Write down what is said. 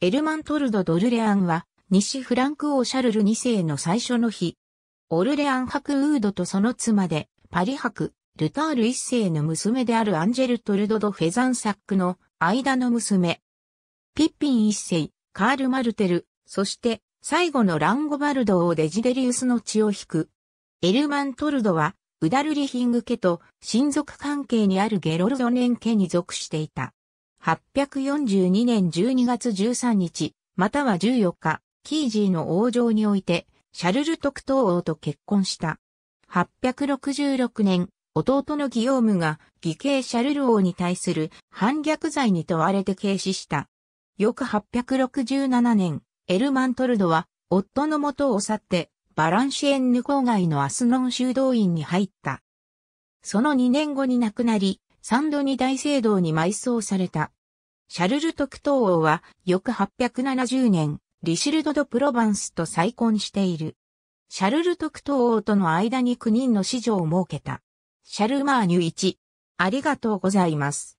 エルマントルド・ドルレアンは、西フランク王シャルル2世の最初の日、オルレアン伯ウードとその妻で、パリ伯、ルタール1世の娘であるアンジェル・トルド・ド・フェザンサックの間の娘。ピッピン1世、カール・マルテル、そして最後のランゴバルド王デジデリウスの血を引く。エルマントルドは、ウダルリヒング家と親族関係にあるゲロルドネン家に属していた。842年12月13日、または14日、キージーの王城において、シャルル特等王と結婚した。866年、弟のギオームが義兄シャルル王に対する反逆罪に問われて軽視した。翌867年、エルマントルドは夫の元を去ってバランシエンヌ郊外のアスノン修道院に入った。その2年後に亡くなり、サンドに大聖堂に埋葬された。シャルル特等王は翌870年、リシルド・ド・プロバンスと再婚している。シャルル特等王との間に9人の子女を設けた。シャルマーニュ1。ありがとうございます。